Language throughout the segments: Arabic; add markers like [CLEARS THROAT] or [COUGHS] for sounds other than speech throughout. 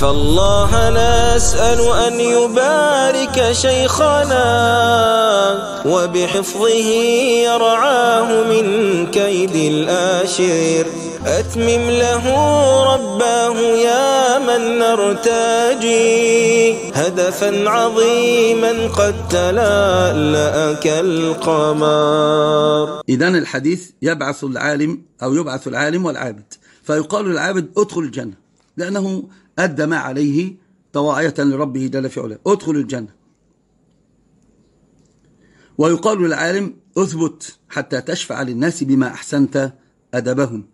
فالله نسأل أن يبارك شيخنا وبحفظه يرعاه من كيد الآشر أتمم له رباه يا من نرتجي هدفا عظيما قد تلألأ كالقمر إذا الحديث يبعث العالم أو يبعث العالم والعابد فيقال للعابد ادخل الجنة لأنه أدى ما عليه طواعية لربه جل في علاه ادخل الجنة ويقال للعالم اثبت حتى تشفع للناس بما أحسنت أدبهم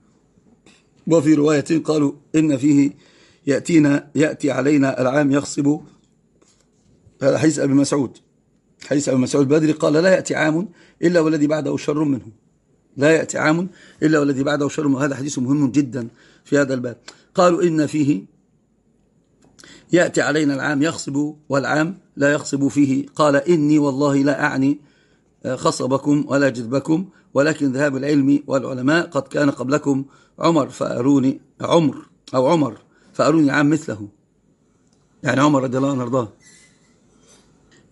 وفي رواية قالوا إن فيه يأتينا يأتي علينا العام يخصب هذا حديث أبي مسعود حديث أبي مسعود بدري قال لا يأتي عام إلا والذي بعده شر منه لا يأتي عام إلا والذي بعده شر منه هذا حديث مهم جدا في هذا الباب قالوا إن فيه يأتي علينا العام يخصب والعام لا يخصب فيه قال إني والله لا أعني آه، خصبكم ولا جذبكم ولكن ذهاب العلم والعلماء قد كان قبلكم عمر فأروني عمر أو عمر فأروني عام مثله يعني عمر رضي الله عنه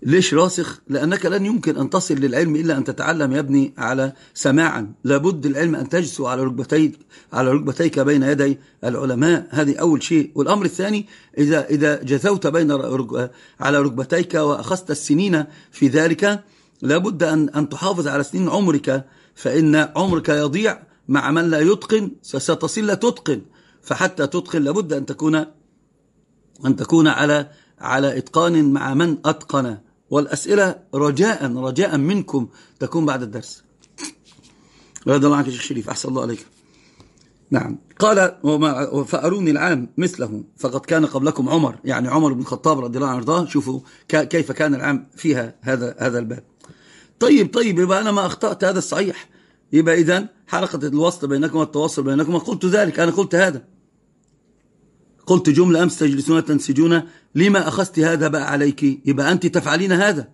ليش راسخ لأنك لن يمكن أن تصل للعلم إلا أن تتعلم يا ابني على سماعا لابد العلم أن تجسو على ركبتيك على ركبتيك بين يدي العلماء هذه أول شيء والأمر الثاني إذا إذا جثوت بين على ركبتيك وأخذت السنين في ذلك لابد أن أن تحافظ على سنين عمرك فإن عمرك يضيع مع من لا يتقن ستصل لا تتقن فحتى تتقن لابد أن تكون أن تكون على على إتقان مع من أتقن والأسئلة رجاء رجاء منكم تكون بعد الدرس رضي الله عنك يا شيخ شريف أحسن الله عليك نعم قال فأروني العام مثله فقد كان قبلكم عمر يعني عمر بن الخطاب رضي الله عنه شوفوا كيف كان العام فيها هذا هذا الباب طيب طيب يبقى أنا ما أخطأت هذا الصحيح يبقى إذا حلقه الوسط بينكم والتواصل بينكم قلت ذلك أنا قلت هذا قلت جملة أمس تجلسون تنسجون لما أخذت هذا بقى عليك يبقى أنت تفعلين هذا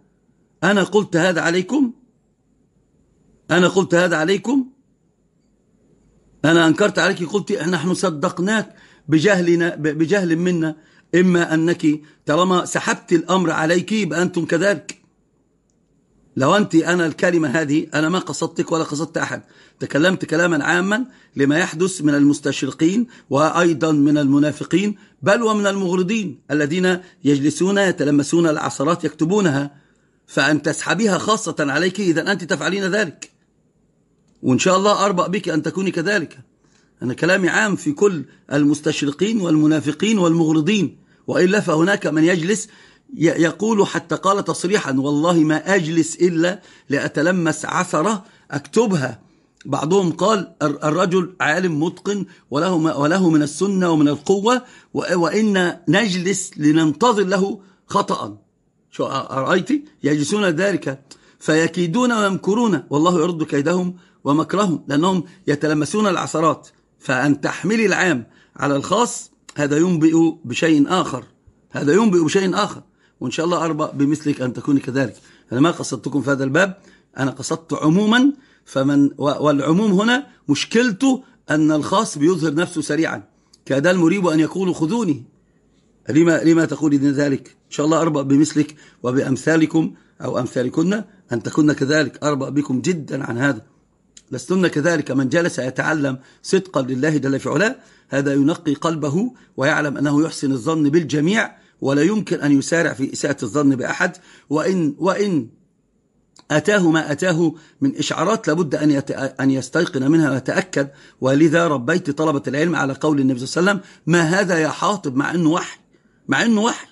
أنا قلت هذا عليكم أنا قلت هذا عليكم أنا أنكرت عليك قلت نحن صدقناك بجهلنا بجهل منا إما أنك طالما سحبت الأمر عليك يبقى أنتم كذلك لو أنت أنا الكلمة هذه أنا ما قصدتك ولا قصدت أحد تكلمت كلاما عاما لما يحدث من المستشرقين وأيضا من المنافقين بل ومن المغرضين الذين يجلسون يتلمسون العثرات يكتبونها فأن تسحبيها خاصة عليك إذا أنت تفعلين ذلك وإن شاء الله أربأ بك أن تكوني كذلك أنا كلامي عام في كل المستشرقين والمنافقين والمغرضين وإلا فهناك من يجلس يقول حتى قال تصريحا والله ما أجلس إلا لأتلمس عثرة أكتبها بعضهم قال الرجل عالم متقن وله, وله من السنة ومن القوة وإن نجلس لننتظر له خطأ شو أرأيتي يجلسون ذلك فيكيدون ويمكرون والله يرد كيدهم ومكرهم لأنهم يتلمسون العثرات فأن تحملي العام على الخاص هذا ينبئ بشيء آخر هذا ينبئ بشيء آخر وإن شاء الله أربأ بمثلك أن تكوني كذلك أنا ما قصدتكم في هذا الباب أنا قصدت عموما فمن والعموم هنا مشكلته أن الخاص بيظهر نفسه سريعا كاد المريب أن يقول خذوني لما, لما تقولين ذلك إن شاء الله أربأ بمثلك وبأمثالكم أو أمثالكن أن تكون كذلك أربأ بكم جدا عن هذا لستن كذلك من جلس يتعلم صدقا لله جل في علاه هذا ينقي قلبه ويعلم أنه يحسن الظن بالجميع ولا يمكن أن يسارع في إساءة الظن بأحد وإن, وإن أتاه ما أتاه من إشعارات لابد أن أن يستيقن منها ويتأكد ولذا ربيت طلبة العلم على قول النبي صلى الله عليه وسلم ما هذا يا حاطب مع أنه وحي مع أنه وحي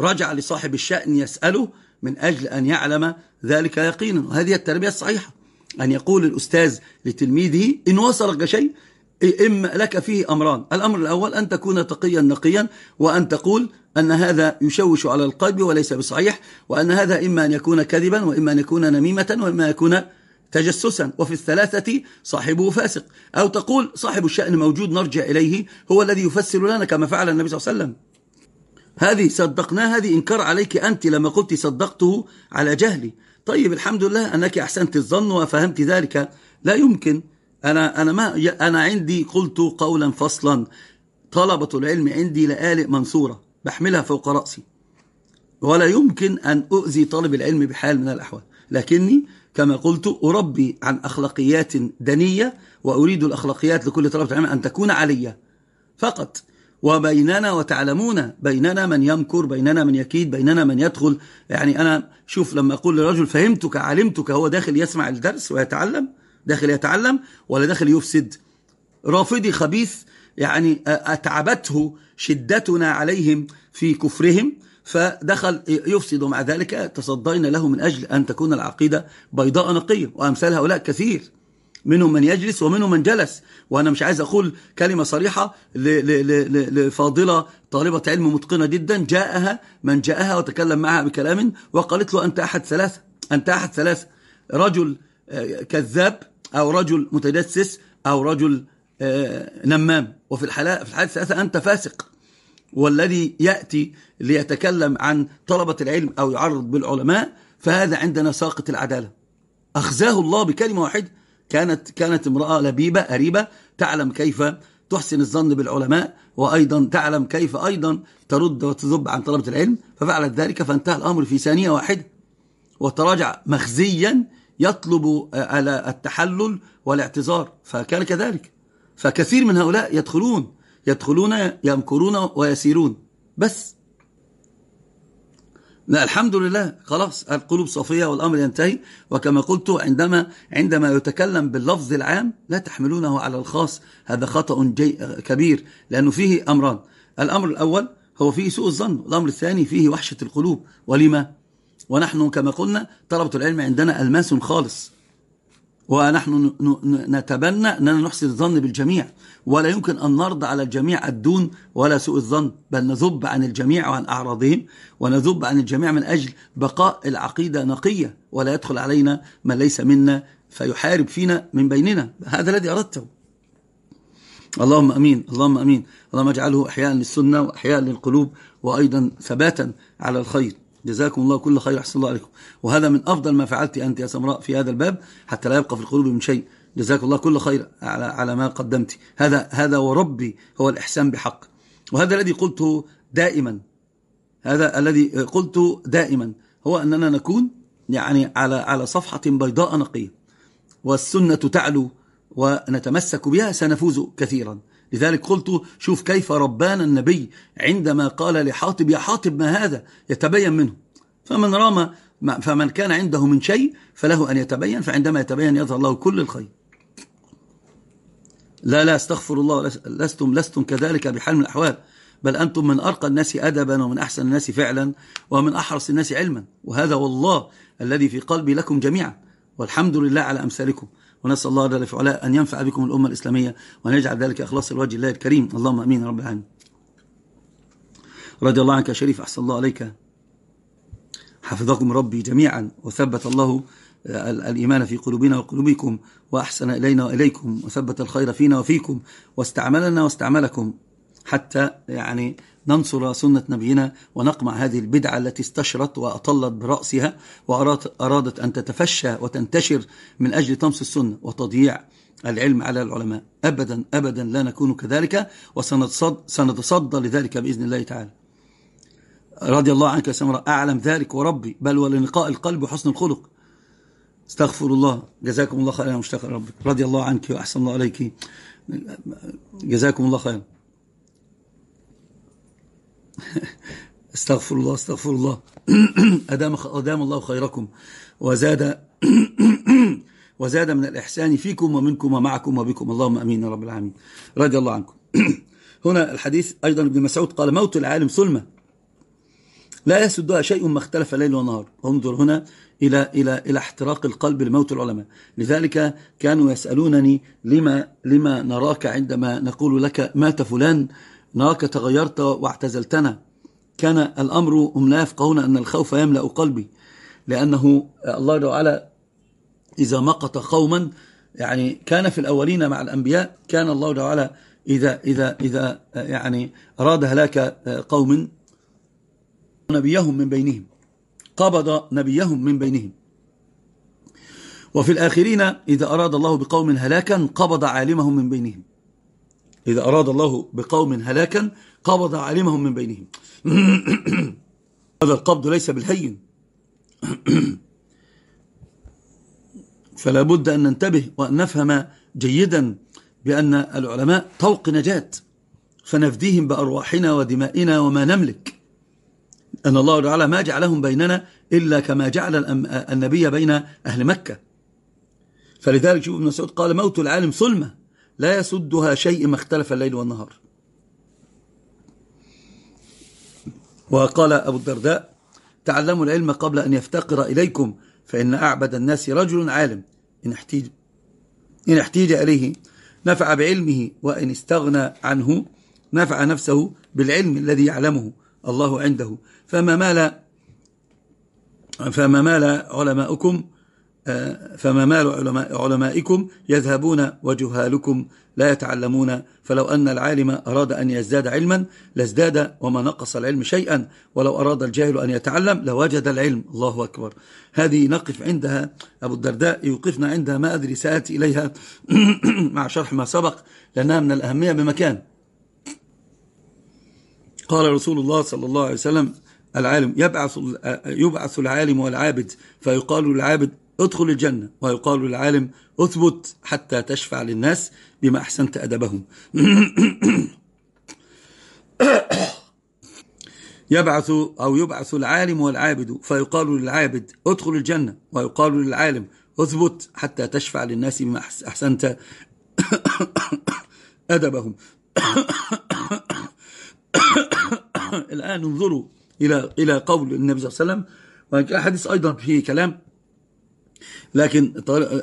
رجع لصاحب الشأن يسأله من أجل أن يعلم ذلك يقينا وهذه التربية الصحيحة أن يقول الأستاذ لتلميذه إن وصلك شيء إما لك فيه أمران الأمر الأول أن تكون تقيا نقيا وأن تقول أن هذا يشوش على القلب وليس بصحيح وأن هذا إما أن يكون كذبا وإما أن يكون نميمة وإما أن يكون تجسسا وفي الثلاثة صاحبه فاسق أو تقول صاحب الشأن موجود نرجع إليه هو الذي يفسر لنا كما فعل النبي صلى الله عليه وسلم هذه صدقناه هذه إنكار عليك أنت لما قلت صدقته على جهلي طيب الحمد لله أنك أحسنت الظن وفهمت ذلك لا يمكن أنا, أنا, ما أنا عندي قلت قولا فصلا طلبة العلم عندي لآلئ منصورة بحملها فوق رأسي ولا يمكن أن أؤذي طالب العلم بحال من الأحوال لكني كما قلت أربي عن أخلاقيات دنية وأريد الأخلاقيات لكل طلبة العلم أن تكون علية فقط وبيننا وتعلمون بيننا من يمكر بيننا من يكيد بيننا من يدخل يعني أنا شوف لما أقول لرجل فهمتك علمتك هو داخل يسمع الدرس ويتعلم داخل يتعلم ولا داخل يفسد رافضي خبيث يعني أتعبته شدتنا عليهم في كفرهم فدخل يفسد مع ذلك تصدينا له من أجل أن تكون العقيدة بيضاء نقية وأمثال هؤلاء كثير منهم من يجلس ومنهم من جلس وأنا مش عايز أقول كلمة صريحة لفاضلة طالبة علم متقنة جدا جاءها من جاءها وتكلم معها بكلام وقالت له أنت أحد ثلاثة أنت أحد ثلاثة رجل آه، كذاب أو رجل متجسس أو رجل نمام وفي الحالة في الحالة الثالثة أنت فاسق والذي يأتي ليتكلم عن طلبة العلم أو يعرض بالعلماء فهذا عندنا ساقط العدالة أخزاه الله بكلمة واحدة كانت كانت امرأة لبيبة قريبة تعلم كيف تحسن الظن بالعلماء وأيضا تعلم كيف أيضا ترد وتذب عن طلبة العلم ففعلت ذلك فانتهى الأمر في ثانية واحدة وتراجع مخزيا يطلب على التحلل والاعتذار فكان كذلك فكثير من هؤلاء يدخلون يدخلون يمكرون ويسيرون بس لا الحمد لله خلاص القلوب صافية والأمر ينتهي وكما قلت عندما عندما يتكلم باللفظ العام لا تحملونه على الخاص هذا خطأ جي كبير لأنه فيه أمران الأمر الأول هو فيه سوء الظن الأمر الثاني فيه وحشة القلوب ولما ونحن كما قلنا طلبة العلم عندنا ألماس خالص ونحن نتبنى أننا نحسن الظن بالجميع ولا يمكن أن نرضى على الجميع الدون ولا سوء الظن بل نذب عن الجميع وعن أعراضهم ونذب عن الجميع من أجل بقاء العقيدة نقية ولا يدخل علينا من ليس منا فيحارب فينا من بيننا هذا الذي أردته اللهم أمين اللهم أمين اللهم اجعله أحياء للسنة وأحياء للقلوب وأيضا ثباتا على الخير جزاكم الله كل خير أحسن الله عليكم وهذا من أفضل ما فعلت أنت يا سمراء في هذا الباب حتى لا يبقى في القلوب من شيء جزاك الله كل خير على, على ما قدمت هذا, هذا وربي هو الإحسان بحق وهذا الذي قلته دائما هذا الذي قلته دائما هو أننا نكون يعني على, على صفحة بيضاء نقية والسنة تعلو ونتمسك بها سنفوز كثيرا لذلك قلت شوف كيف ربانا النبي عندما قال لحاطب يا حاطب ما هذا يتبين منه فمن رام فمن كان عنده من شيء فله أن يتبين فعندما يتبين يظهر له كل الخير لا لا استغفر الله لستم لستم كذلك بحال من الأحوال بل أنتم من أرقى الناس أدبا ومن أحسن الناس فعلا ومن أحرص الناس علما وهذا والله الذي في قلبي لكم جميعا والحمد لله على أمثالكم ونسأل الله جل في علاه أن ينفع بكم الأمة الإسلامية وأن يجعل ذلك إخلاص الوجه الله الكريم اللهم أمين رب العالمين رضي الله عنك يا شريف أحسن الله عليك حفظكم ربي جميعا وثبت الله آه، الإيمان في قلوبنا وقلوبكم وأحسن إلينا وإليكم وثبت الخير فينا وفيكم واستعملنا واستعملكم حتى يعني ننصر سنة نبينا ونقمع هذه البدعة التي استشرت وأطلت برأسها وأرادت أن تتفشى وتنتشر من أجل طمس السنة وتضييع العلم على العلماء أبدا أبدا لا نكون كذلك وسنتصدى لذلك بإذن الله تعالى رضي الله عنك يا سمراء أعلم ذلك وربي بل ولنقاء القلب وحسن الخلق استغفر الله جزاكم الله خيرا مشتاق ربك رضي الله عنك وأحسن الله عليك جزاكم الله خيرا [LAUGHS] استغفر الله استغفر الله [CLEARS THROAT] أدام, أدام الله خيركم وزاد [CLEARS THROAT] وزاد من الإحسان فيكم ومنكم ومعكم وبكم اللهم أمين يا رب العالمين رضي الله عنكم [CLEARS THROAT] هنا الحديث أيضا ابن مسعود قال موت العالم سلمة لا يسدها شيء ما اختلف ليل ونهار انظر هنا إلى, إلى, إلى احتراق القلب لموت العلماء لذلك كانوا يسألونني لما, لما نراك عندما نقول لك مات فلان نراك تغيرت واعتزلتنا كان الأمر هم لا يفقهون أن الخوف يملأ قلبي لأنه الله تعالى إذا مقت قوما يعني كان في الأولين مع الأنبياء كان الله تعالى إذا, إذا, إذا يعني أراد هلاك قوم نبيهم من بينهم قبض نبيهم من بينهم وفي الآخرين إذا أراد الله بقوم هلاكا قبض عالمهم من بينهم إذا أراد الله بقوم هلاكا قبض عالمهم من بينهم [CLEARS THROAT] هذا القبض ليس بالهين [CLEARS THROAT] فلا بد أن ننتبه وأن نفهم جيدا بأن العلماء طوق نجاة فنفديهم بأرواحنا ودمائنا وما نملك أن الله تعالى ما جعلهم بيننا إلا كما جعل النبي بين أهل مكة فلذلك شوف ابن مسعود قال موت العالم ظلمه لا يسدها شيء ما اختلف الليل والنهار وقال أبو الدرداء تعلموا العلم قبل أن يفتقر إليكم فإن أعبد الناس رجل عالم إن احتيج, إن احتيج إليه نفع بعلمه وإن استغنى عنه نفع نفسه بالعلم الذي يعلمه الله عنده فما مال فما مال علماؤكم فما مال علمائكم يذهبون وجهالكم لا يتعلمون فلو أن العالم أراد أن يزداد علما لازداد وما نقص العلم شيئا ولو أراد الجاهل أن يتعلم لوجد العلم الله أكبر هذه نقف عندها أبو الدرداء يوقفنا عندها ما أدري سآتي إليها [COUGHS] مع شرح ما سبق لأنها من الأهمية بمكان قال رسول الله صلى الله عليه وسلم العالم يبعث يبعث العالم والعابد فيقال للعابد ادخل الجنة ويقال للعالم اثبت حتى تشفع للناس بما أحسنت أدبهم [COUGHS] يبعث أو يبعث العالم والعابد فيقال للعابد ادخل الجنة ويقال للعالم اثبت حتى تشفع للناس بما أحسنت [COUGHS] أدبهم [COUGHS] الآن انظروا إلى إلى قول النبي صلى الله عليه وسلم وهناك حديث أيضا فيه كلام لكن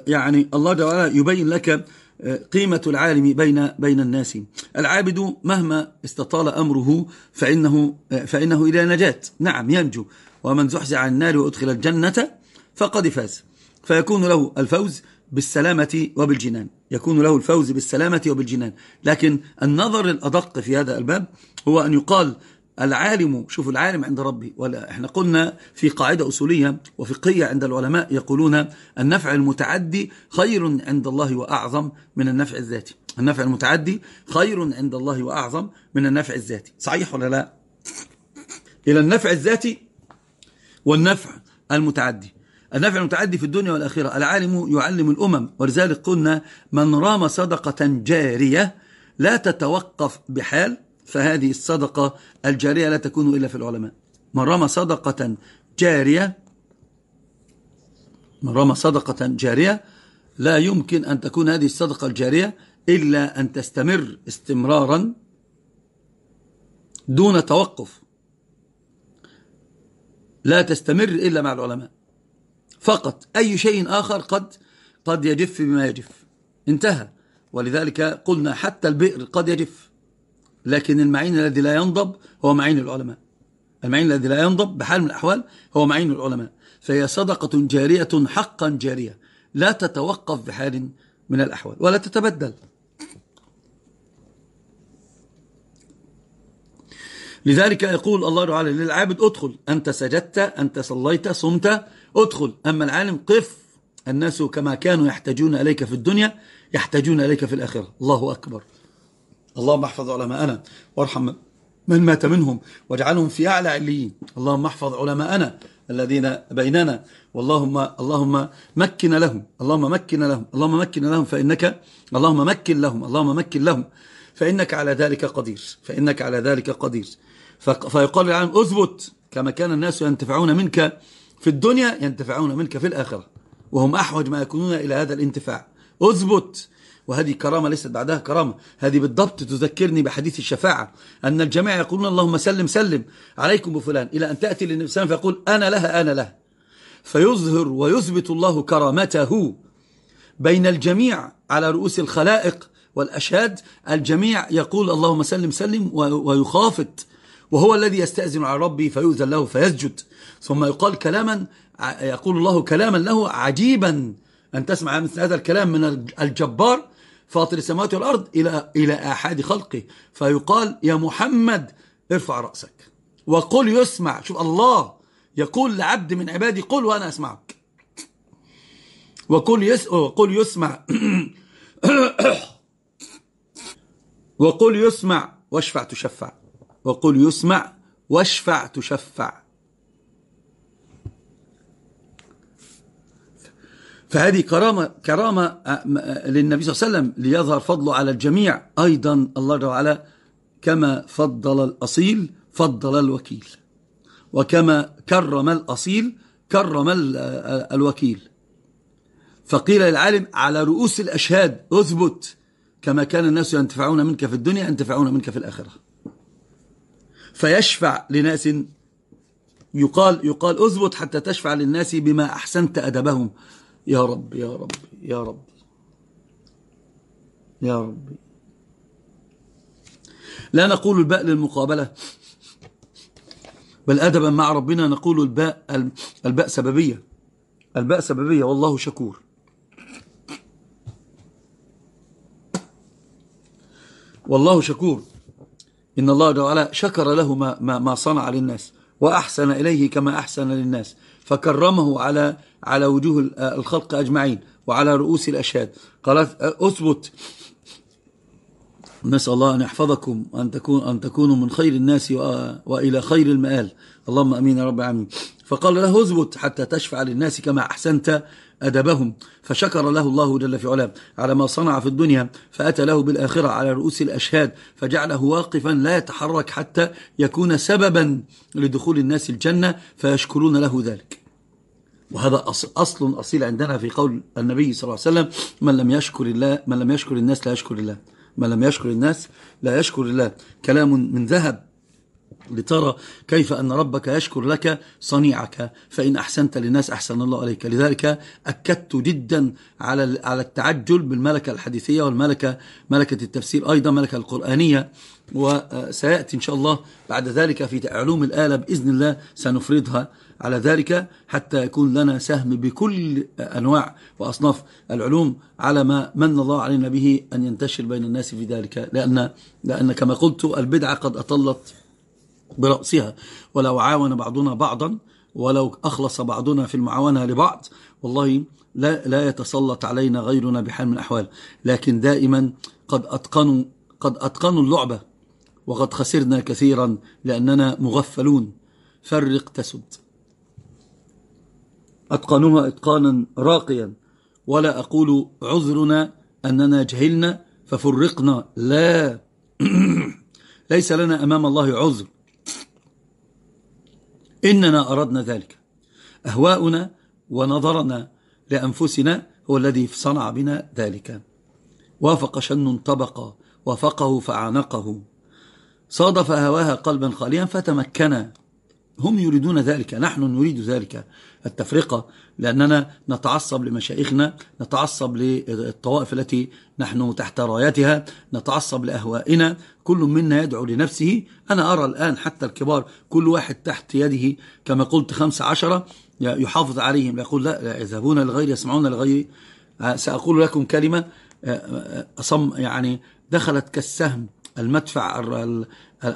يعني الله تعالى يبين لك آه، قيمة العالم بين بين الناس العابد مهما استطال أمره فإنه, آه، فإنه إلى نجاة نعم ينجو ومن زحزح عن النار وأدخل الجنة فقد فاز فيكون له الفوز بالسلامة وبالجنان يكون له الفوز بالسلامة وبالجنان لكن النظر الأدق في هذا الباب هو أن يقال العالم شوف العالم عند ربي ولا احنا قلنا في قاعدة أصولية وفقهية عند العلماء يقولون النفع المتعدي خير عند الله وأعظم من النفع الذاتي النفع المتعدي خير عند الله وأعظم من النفع الذاتي صحيح ولا لا إلى النفع الذاتي والنفع المتعدي النفع المتعدي في الدنيا والآخرة العالم يعلم الأمم ولذلك قلنا من رام صدقة جارية لا تتوقف بحال فهذه الصدقة الجارية لا تكون إلا في العلماء من رمى صدقة جارية من رمى صدقة جارية لا يمكن أن تكون هذه الصدقة الجارية إلا أن تستمر استمرارا دون توقف لا تستمر إلا مع العلماء فقط أي شيء آخر قد قد يجف بما يجف انتهى ولذلك قلنا حتى البئر قد يجف لكن المعين الذي لا ينضب هو معين العلماء المعين الذي لا ينضب بحال من الأحوال هو معين العلماء فهي صدقة جارية حقا جارية لا تتوقف بحال من الأحوال ولا تتبدل لذلك يقول الله تعالى للعابد ادخل أنت سجدت أنت صليت صمت ادخل أما العالم قف الناس كما كانوا يحتاجون إليك في الدنيا يحتاجون إليك في الآخرة الله أكبر اللهم احفظ علماءنا وارحم من مات منهم واجعلهم في أعلى عليين اللهم احفظ علماءنا الذين بيننا واللهم اللهم مكن لهم اللهم مكن لهم اللهم مكن لهم فإنك اللهم مكن لهم اللهم مكن لهم فإنك على ذلك قدير فإنك على ذلك قدير فيقال للعالم أثبت كما كان الناس ينتفعون منك في الدنيا ينتفعون منك في الآخرة وهم أحوج ما يكونون إلى هذا الانتفاع أثبت وهذه كرامة ليست بعدها كرامة هذه بالضبط تذكرني بحديث الشفاعة أن الجميع يقولون اللهم سلم سلم عليكم بفلان إلى أن تأتي للنبي فيقول أنا لها أنا لها فيظهر ويثبت الله كرامته بين الجميع على رؤوس الخلائق والأشهاد الجميع يقول اللهم سلم سلم ويخافت وهو الذي يستأذن على ربه فيؤذن له فيسجد ثم يقال كلاما يقول الله كلاما له عجيبا أن تسمع مثل هذا الكلام من الجبار فاطر السماوات والأرض إلى, إلى أحد خلقه فيقال يا محمد ارفع رأسك وقل يسمع شوف الله يقول لعبد من عبادي قل وأنا أسمعك وقل, يس وقل يسمع [COUGHS] وقل يسمع واشفع تشفع وقل يسمع واشفع تشفع فهذه كرامة, كرامة آه، آه، للنبي صلى الله عليه وسلم ليظهر فضله على الجميع أيضا الله جل وعلا كما فضل الأصيل فضل الوكيل وكما كرم الأصيل كرم آه، الوكيل فقيل للعالم على رؤوس الأشهاد أثبت كما كان الناس ينتفعون منك في الدنيا ينتفعون منك في الآخرة فيشفع لناس يقال يقال أثبت حتى تشفع للناس بما أحسنت أدبهم يا رب يا رب يا رب يا رب لا نقول الباء للمقابلة بل أدبا مع ربنا نقول الباء الباء سببية الباء سببية والله شكور والله شكور إن الله جل وعلا شكر له ما, ما, ما صنع للناس وأحسن إليه كما أحسن للناس فكرمه على على وجوه الخلق أجمعين وعلى رؤوس الأشهاد قالت أثبت نسأل الله أن يحفظكم أن, تكون أن تكونوا من خير الناس وإلى خير المآل اللهم أمين يا رب العالمين فقال له اثبت حتى تشفع للناس كما أحسنت أدبهم فشكر له الله جل في علاه على ما صنع في الدنيا فأتى له بالآخرة على رؤوس الأشهاد فجعله واقفا لا يتحرك حتى يكون سببا لدخول الناس الجنة فيشكرون له ذلك وهذا أصل أصيل عندنا في قول النبي صلى الله عليه وسلم من لم يشكر الله من لم يشكر الناس لا يشكر الله ما لم يشكر الناس لا يشكر الله كلام من ذهب لترى كيف أن ربك يشكر لك صنيعك فإن أحسنت للناس أحسن الله عليك لذلك أكدت جدا على على التعجل بالملكة الحديثية والملكة ملكة التفسير أيضا ملكة القرآنية وسيأتي إن شاء الله بعد ذلك في علوم الآلة بإذن الله سنفردها على ذلك حتى يكون لنا سهم بكل أنواع وأصناف العلوم على ما من الله علينا به أن ينتشر بين الناس في ذلك لأن, لأن كما قلت البدعة قد أطلت برأسها ولو عاون بعضنا بعضا ولو أخلص بعضنا في المعاونة لبعض والله لا, لا يتسلط علينا غيرنا بحال من الأحوال لكن دائما قد أتقنوا, قد أتقنوا اللعبة وقد خسرنا كثيرا لأننا مغفلون فرق تسد أتقنوها إتقانا راقيا ولا أقول عذرنا أننا جهلنا ففرقنا لا [CLEARS THROAT] ليس لنا أمام الله عذر إننا أردنا ذلك أهواؤنا ونظرنا لأنفسنا هو الذي صنع بنا ذلك وافق شن طبق وافقه فعانقه صادف هواها قلبا خاليا فتمكنا هم يريدون ذلك نحن نريد ذلك التفرقة لأننا نتعصب لمشايخنا نتعصب للطوائف التي نحن تحت رايتها نتعصب لأهوائنا كل منا يدعو لنفسه أنا أرى الآن حتى الكبار كل واحد تحت يده كما قلت خمس عشرة يحافظ عليهم يقول لا يذهبون الغير يسمعون الغير أه، سأقول لكم كلمة أه، أه، أصم يعني دخلت كالسهم المدفع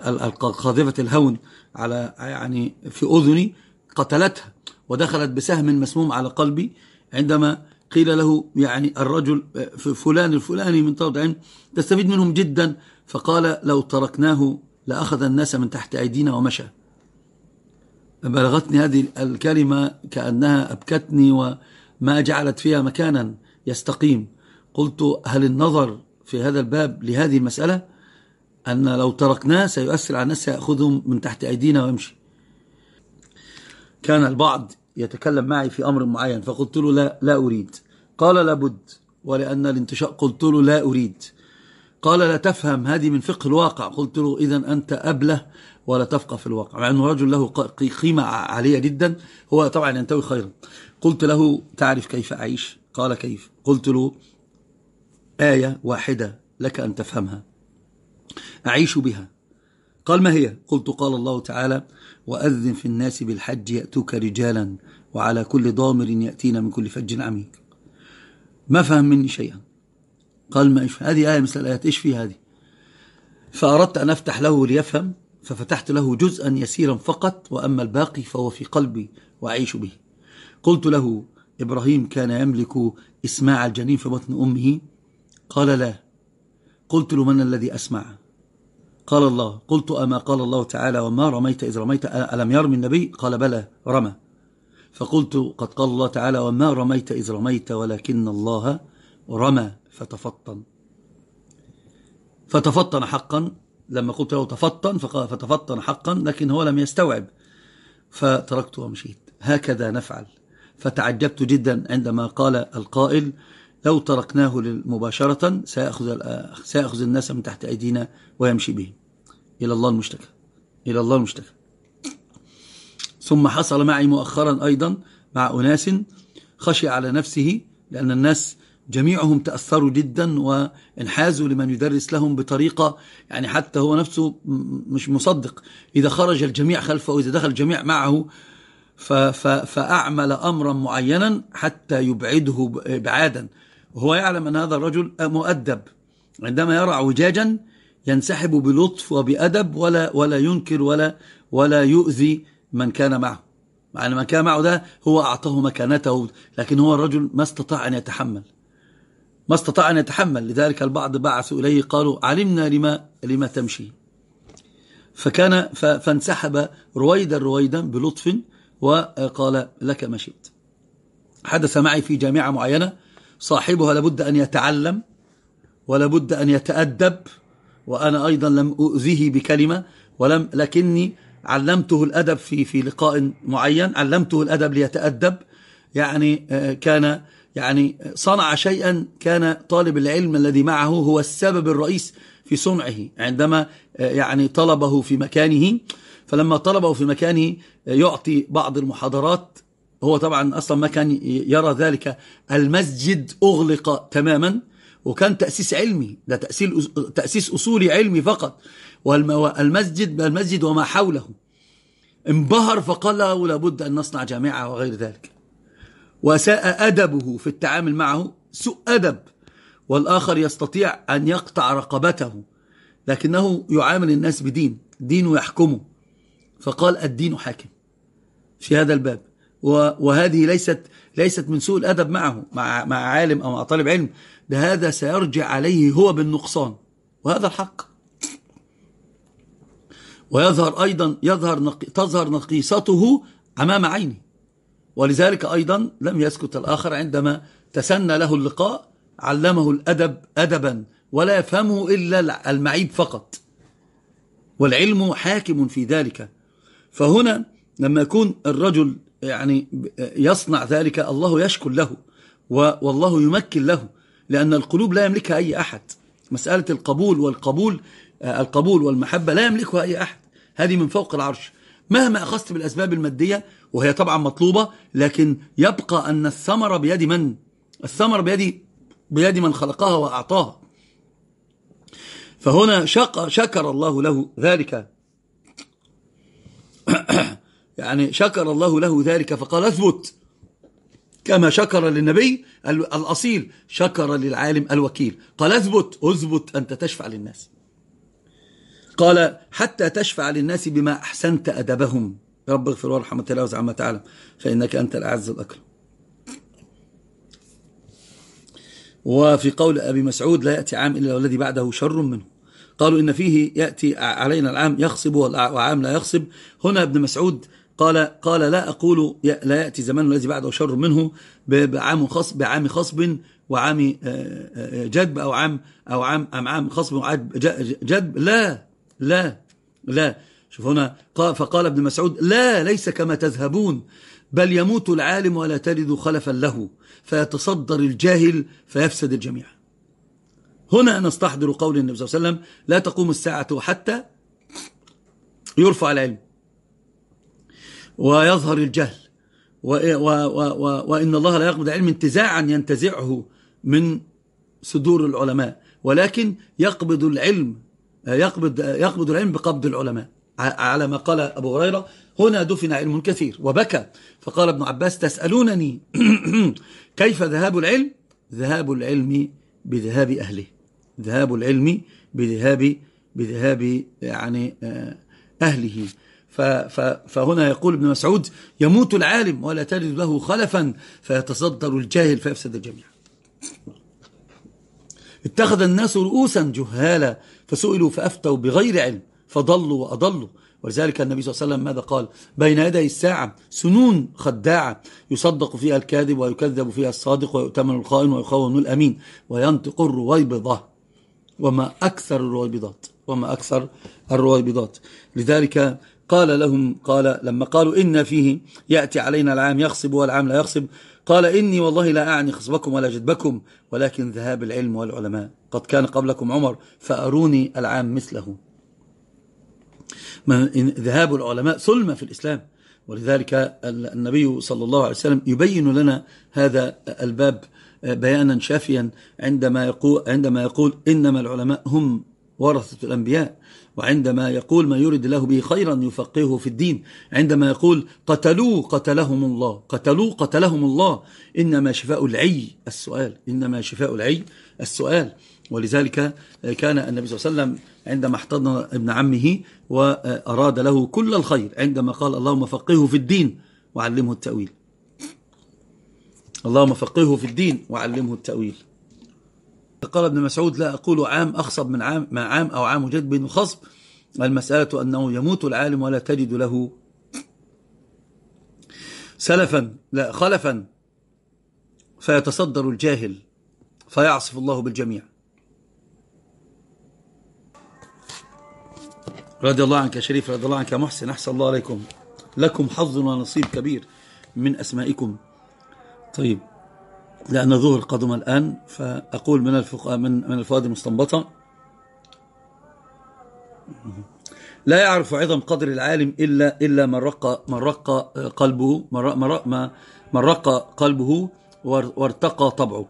القاذفة الهون على يعني في أذني قتلتها ودخلت بسهم مسموم على قلبي عندما قيل له يعني الرجل آه، فلان الفلاني من طرد عين تستفيد منهم جدا فقال لو تركناه لأخذ الناس من تحت أيدينا ومشى بلغتني هذه الكلمة كأنها أبكتني وما جعلت فيها مكانا يستقيم قلت هل النظر في هذا الباب لهذه المسألة أن لو تركناه سيؤثر على الناس سيأخذهم من تحت أيدينا ويمشي كان البعض يتكلم معي في أمر معين فقلت له لا, لا أريد قال لابد ولأن الانتشاء قلت له لا أريد قال لا تفهم هذه من فقه الواقع قلت له إذا أنت أبله ولا تفقه في الواقع مع أنه رجل له قيمة عالية جدا هو طبعا ينتوي خيرا قلت له تعرف كيف أعيش قال كيف قلت له آية واحدة لك أن تفهمها أعيش بها قال ما هي قلت قال الله تعالى وأذن في الناس بالحج يأتوك رجالا وعلى كل ضامر يأتينا من كل فج عميق ما فهم مني شيئا قال ما إيش هذه آية مثل الآيات إيش في هذه فأردت أن أفتح له ليفهم ففتحت له جزءا يسيرا فقط وأما الباقي فهو في قلبي وأعيش به قلت له إبراهيم كان يملك إسماع الجنين في بطن أمه قال لا قلت له من الذي أسمعه قال الله قلت أما قال الله تعالى وما رميت إذ رميت ألم يرمي النبي قال بلى رمى فقلت قد قال الله تعالى وما رميت إذ رميت ولكن الله رمى فتفطن فتفطن حقا لما قلت له تفطن فقال فتفطن حقا لكن هو لم يستوعب فتركته ومشيت هكذا نفعل فتعجبت جدا عندما قال القائل لو تركناه مباشرة سيأخذ, سيأخذ الناس من تحت أيدينا ويمشي به إلى الله المشتكى إلى الله المشتكى ثم حصل معي مؤخرا أيضا مع أناس خشي على نفسه لأن الناس جميعهم تأثروا جدا وانحازوا لمن يدرس لهم بطريقة يعني حتى هو نفسه مش مصدق إذا خرج الجميع خلفه وإذا دخل الجميع معه فأعمل أمرا معينا حتى يبعده إبعادا وهو يعلم أن هذا الرجل مؤدب عندما يرى عجاجا ينسحب بلطف وبأدب ولا ولا ينكر ولا ولا يؤذي من كان معه مع أن من كان معه ده هو أعطاه مكانته لكن هو الرجل ما استطاع أن يتحمل ما استطاع أن يتحمل لذلك البعض بعثوا إليه قالوا علمنا لما, لما تمشي فكان فانسحب رويدا رويدا بلطف وقال لك ما شئت حدث معي في جامعة معينة صاحبها لابد أن يتعلم ولابد أن يتأدب وأنا أيضا لم أؤذيه بكلمة ولم لكني علمته الأدب في في لقاء معين علمته الأدب ليتأدب يعني آه، كان يعني صنع شيئا كان طالب العلم الذي معه هو السبب الرئيس في صنعه عندما آه، يعني طلبه في مكانه فلما طلبه في مكانه آه، يعطي بعض المحاضرات هو طبعا أصلا ما كان يرى ذلك المسجد أغلق تماما وكان تأسيس علمي ده تأسيس, أصولي علمي فقط والمسجد المسجد وما حوله انبهر فقال له لابد أن نصنع جامعة وغير ذلك وساء أدبه في التعامل معه سوء أدب والآخر يستطيع أن يقطع رقبته لكنه يعامل الناس بدين دينه يحكمه فقال الدين حاكم في هذا الباب وهذه ليست ليست من سوء الأدب معه مع, مع عالم أو مع طالب علم ده هذا سيرجع عليه هو بالنقصان وهذا الحق ويظهر أيضا يظهر نقي تظهر نقيصته أمام عيني ولذلك أيضا لم يسكت الآخر عندما تسنى له اللقاء علمه الأدب أدبا ولا يفهمه إلا المعيب فقط والعلم حاكم في ذلك فهنا لما يكون الرجل يعني يصنع ذلك الله يشكر له والله يمكن له لأن القلوب لا يملكها أي أحد مسألة القبول والقبول آه، القبول والمحبة لا يملكها أي أحد هذه من فوق العرش مهما أخذت بالأسباب المادية وهي طبعا مطلوبة لكن يبقى أن الثمرة بيد من الثمرة بيد بيد من خلقها وأعطاها فهنا شكر الله له ذلك [CLEARS THROAT] يعني شكر الله له ذلك فقال اثبت كما شكر للنبي الأصيل شكر للعالم الوكيل قال اثبت اثبت أنت تشفع للناس قال حتى تشفع للناس بما أحسنت أدبهم رب اغفر وارحم تلاوز عما تعلم فإنك أنت الأعز الأكرم وفي قول أبي مسعود لا يأتي عام إلا والذي بعده شر منه قالوا إن فيه يأتي علينا العام يخصب وعام لا يخصب هنا ابن مسعود قال قال لا أقول لا يأتي زمان الذي بعده شر منه بعام خص بعام خصب وعام آه، آه، جدب أو عام أو عام أم عام خصب وعام جدب لا لا لا شوف هنا فقال ابن مسعود لا ليس كما تذهبون بل يموت العالم ولا تلد خلفا له فيتصدر الجاهل فيفسد الجميع هنا نستحضر قول النبي صلى الله عليه وسلم لا تقوم الساعة حتى يرفع العلم ويظهر الجهل وإن الله لا يقبض علم انتزاعا ينتزعه من صدور العلماء ولكن يقبض العلم يقبض, يقبض العلم بقبض العلماء على ما قال أبو هريرة هنا دفن علم كثير وبكى فقال ابن عباس تسألونني [CLEARS THROAT] كيف ذهاب العلم ذهاب العلم بذهاب أهله ذهاب العلم بذهاب بذهاب يعني آه، أهله فهنا يقول ابن مسعود يموت العالم ولا تجد له خلفا فيتصدر الجاهل فيفسد الجميع اتخذ الناس رؤوسا جهالا فسئلوا فأفتوا بغير علم فضلوا وأضلوا ولذلك النبي صلى الله عليه وسلم ماذا قال بين يدي الساعة سنون خداعة يصدق فيها الكاذب ويكذب فيها الصادق ويؤتمن الخائن ويخون الأمين وينطق الرويبضة وما أكثر الرويبضات وما أكثر الرويبضات لذلك قال لهم قال لما قالوا إن فيه يأتي علينا العام يخصب والعام لا يخصب قال إني والله لا أعني خصبكم ولا جدبكم ولكن ذهاب العلم والعلماء قد كان قبلكم عمر فأروني العام مثله ذهاب العلماء ثلمة في الإسلام ولذلك النبي صلى الله عليه وسلم يبين لنا هذا الباب آه، بيانا شافيا عندما يقول, عندما يقول إنما العلماء هم ورثة الأنبياء وعندما يقول ما يرد الله به خيرا يفقهه في الدين عندما يقول قتلوه قتلهم الله قتلوه قتلهم الله إنما شفاء العي السؤال إنما شفاء العي السؤال ولذلك كان النبي صلى الله عليه وسلم عندما احتضن ابن عمه وأراد له كل الخير عندما قال اللهم فقهه في الدين وعلمه التأويل اللهم فقهه في الدين وعلمه التأويل قال ابن مسعود لا أقول عام أخصب من عام, من عام أو عام جد خصب المسألة أنه يموت العالم ولا تجد له سلفا لا خلفا فيتصدر الجاهل فيعصف الله بالجميع رضي الله عنك يا شريف رضي الله عنك يا محسن أحسن الله عليكم لكم حظ ونصيب كبير من أسمائكم طيب لأن ظهر قدم الآن فأقول من الفقهاء من من الفوائد المستنبطة لا يعرف عظم قدر العالم إلا إلا من رق من رق قلبه من رق من رق قلبه وارتقى طبعه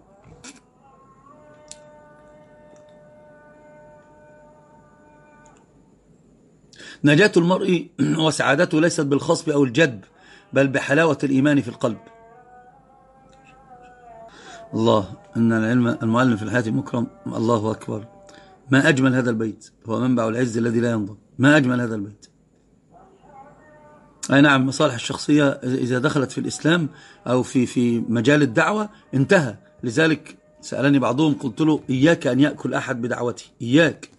نجاة المرء [CLEARS THROAT] وسعادته ليست بالخصب أو الجدب بل بحلاوة الإيمان في القلب الله أن العلم المعلم في الحياة مكرم الله أكبر ما أجمل هذا البيت هو منبع العز الذي لا ينضب ما أجمل هذا البيت أي نعم مصالح الشخصية إذا دخلت في الإسلام أو في في مجال الدعوة انتهى لذلك سألني بعضهم قلت له إياك أن يأكل أحد بدعوتي إياك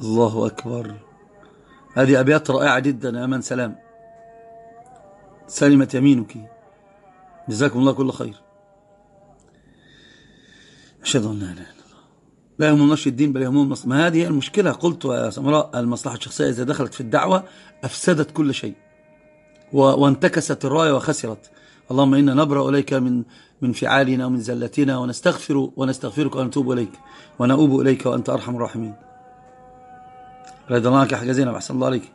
الله أكبر هذه أبيات رائعة جدا يا من سلام سلمت يمينك جزاكم الله كل خير أشهد أن لا إله إلا الله لا يهمهم نشر الدين بل يهمهم ما هذه المشكلة قلت يا سمراء المصلحة الشخصية إذا دخلت في الدعوة أفسدت كل شيء وانتكست الراية وخسرت اللهم إنا نبرأ إليك من من فعالنا ومن زلتنا ونستغفر ونستغفرك ونتوب إليك ونؤوب إليك وأنت أرحم الراحمين رضي الله عنك يا حجازين أحسن الله عليك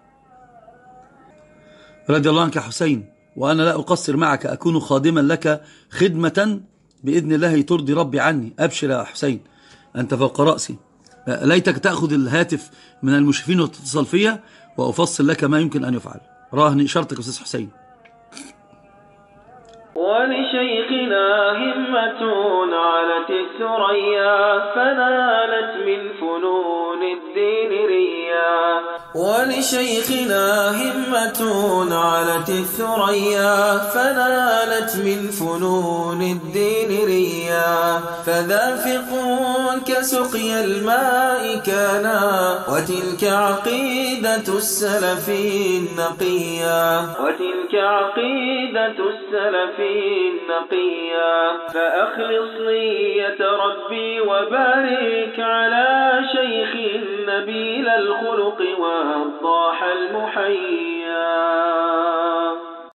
رضي الله عنك يا حسين وأنا لا أقصر معك أكون خادما لك خدمة بإذن الله ترضي ربي عني أبشر يا حسين أنت فوق رأسي ليتك تأخذ الهاتف من المشرفين وتتصل فيا وأفصل لك ما يمكن أن يفعل راهني إشارتك أستاذ حسين ولشيخنا همة علت الثريا فنالت من فنون الدين ريا ولشيخنا همة علت الثريا فنالت من فنون الدين ريا فذافق كسقي الماء كانا وتلك عقيدة السلف النقيا وتلك عقيدة السلف نقيا فأخلص نية ربي وبارك على شيخ نبيل الخلق والضاح المحيا